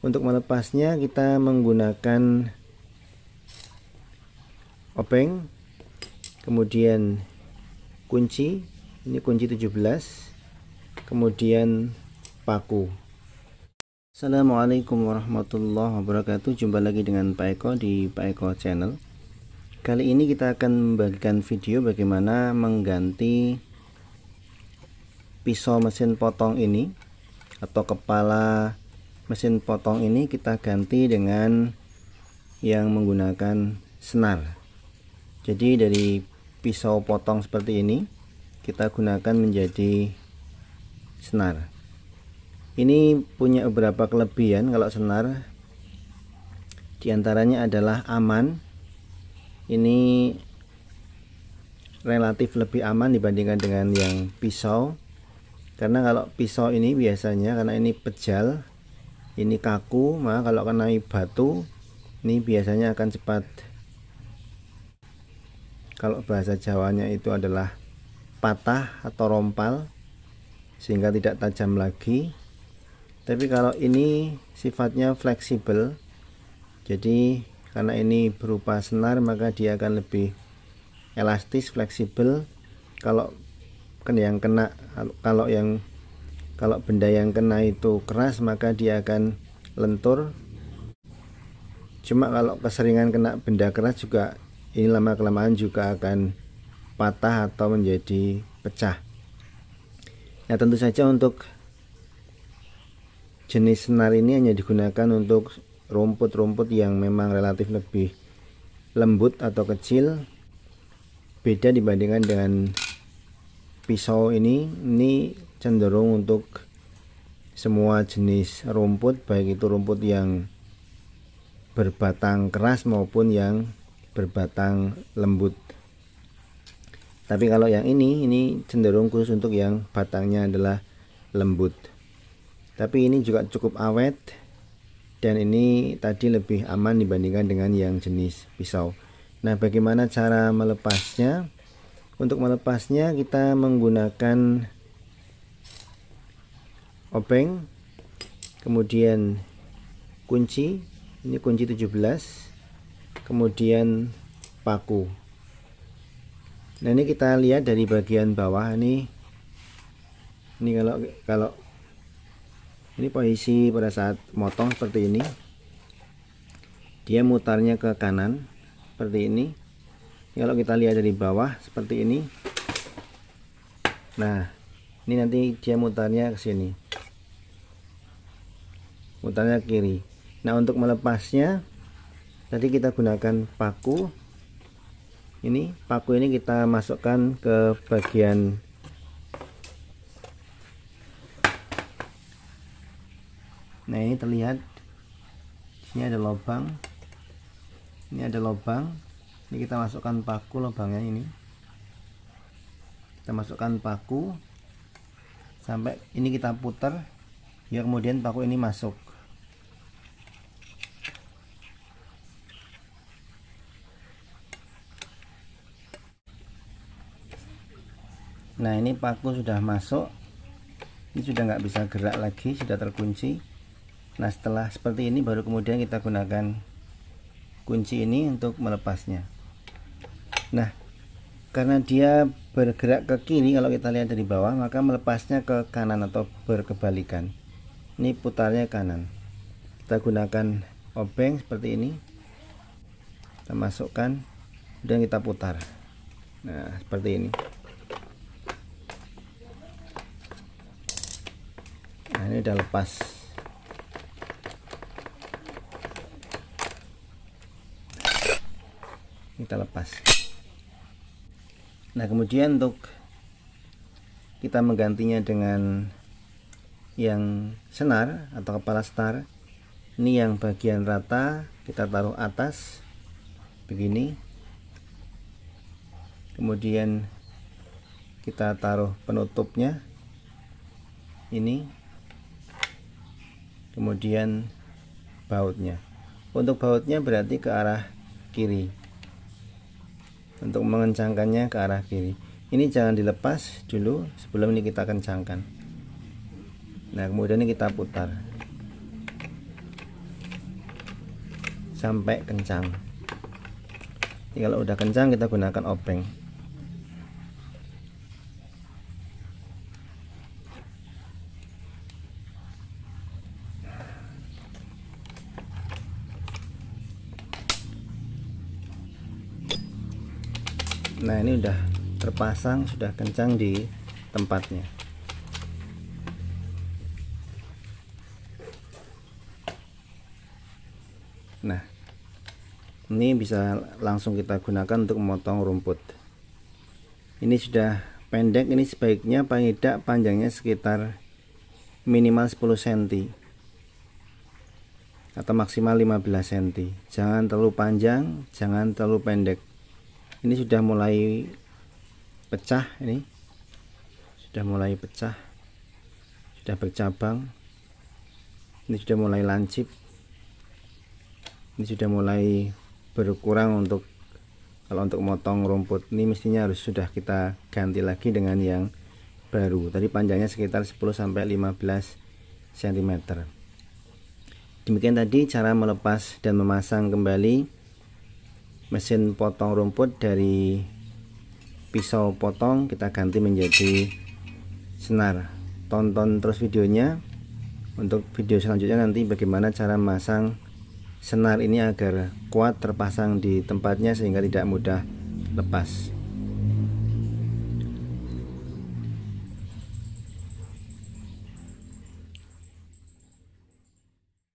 Untuk melepasnya kita menggunakan obeng kemudian kunci ini kunci 17 kemudian paku Assalamualaikum warahmatullahi wabarakatuh jumpa lagi dengan Pak Eko di Pak Eko channel kali ini kita akan membagikan video bagaimana mengganti pisau mesin potong ini atau kepala mesin potong ini kita ganti dengan yang menggunakan senar jadi dari pisau potong seperti ini kita gunakan menjadi senar ini punya beberapa kelebihan kalau senar diantaranya adalah aman ini relatif lebih aman dibandingkan dengan yang pisau karena kalau pisau ini biasanya karena ini pejal ini kaku maka kalau kena batu ini biasanya akan cepat kalau bahasa Jawanya itu adalah patah atau rompal sehingga tidak tajam lagi tapi kalau ini sifatnya fleksibel jadi karena ini berupa senar maka dia akan lebih elastis fleksibel kalau yang kena kalau yang kalau benda yang kena itu keras maka dia akan lentur cuma kalau keseringan kena benda keras juga ini lama kelamaan juga akan patah atau menjadi pecah nah tentu saja untuk jenis senar ini hanya digunakan untuk rumput-rumput yang memang relatif lebih lembut atau kecil beda dibandingkan dengan pisau ini ini cenderung untuk semua jenis rumput baik itu rumput yang berbatang keras maupun yang berbatang lembut tapi kalau yang ini ini cenderung khusus untuk yang batangnya adalah lembut tapi ini juga cukup awet dan ini tadi lebih aman dibandingkan dengan yang jenis pisau nah bagaimana cara melepasnya untuk melepasnya kita menggunakan obeng kemudian kunci ini kunci 17 kemudian paku nah ini kita lihat dari bagian bawah ini ini kalau kalau ini posisi pada saat motong seperti ini dia mutarnya ke kanan seperti ini kalau kita lihat dari bawah seperti ini nah ini nanti dia mutarnya ke sini mutarnya kiri nah untuk melepasnya tadi kita gunakan paku ini paku ini kita masukkan ke bagian nah ini terlihat ini ada lubang ini ada lubang ini kita masukkan paku lubangnya ini kita masukkan paku sampai ini kita putar ya kemudian paku ini masuk nah ini paku sudah masuk ini sudah nggak bisa gerak lagi sudah terkunci nah setelah seperti ini baru kemudian kita gunakan kunci ini untuk melepasnya Nah, karena dia bergerak ke kiri kalau kita lihat dari bawah, maka melepasnya ke kanan atau berkebalikan. Ini putarnya kanan. Kita gunakan obeng seperti ini. Kita masukkan dan kita putar. Nah, seperti ini. Nah, ini udah lepas. Kita lepas nah kemudian untuk kita menggantinya dengan yang senar atau kepala star ini yang bagian rata kita taruh atas begini kemudian kita taruh penutupnya ini kemudian bautnya untuk bautnya berarti ke arah kiri untuk mengencangkannya ke arah kiri ini jangan dilepas dulu sebelum ini kita kencangkan nah kemudian ini kita putar sampai kencang ini kalau udah kencang kita gunakan obeng nah ini udah terpasang sudah kencang di tempatnya nah ini bisa langsung kita gunakan untuk memotong rumput ini sudah pendek ini sebaiknya paling tidak panjangnya sekitar minimal 10 cm atau maksimal 15 cm jangan terlalu panjang jangan terlalu pendek ini sudah mulai pecah ini sudah mulai pecah sudah bercabang ini sudah mulai lancip ini sudah mulai berkurang untuk kalau untuk motong rumput ini mestinya harus sudah kita ganti lagi dengan yang baru tadi panjangnya sekitar 10 sampai 15 cm demikian tadi cara melepas dan memasang kembali mesin potong rumput dari pisau potong kita ganti menjadi senar tonton terus videonya untuk video selanjutnya nanti bagaimana cara masang senar ini agar kuat terpasang di tempatnya sehingga tidak mudah lepas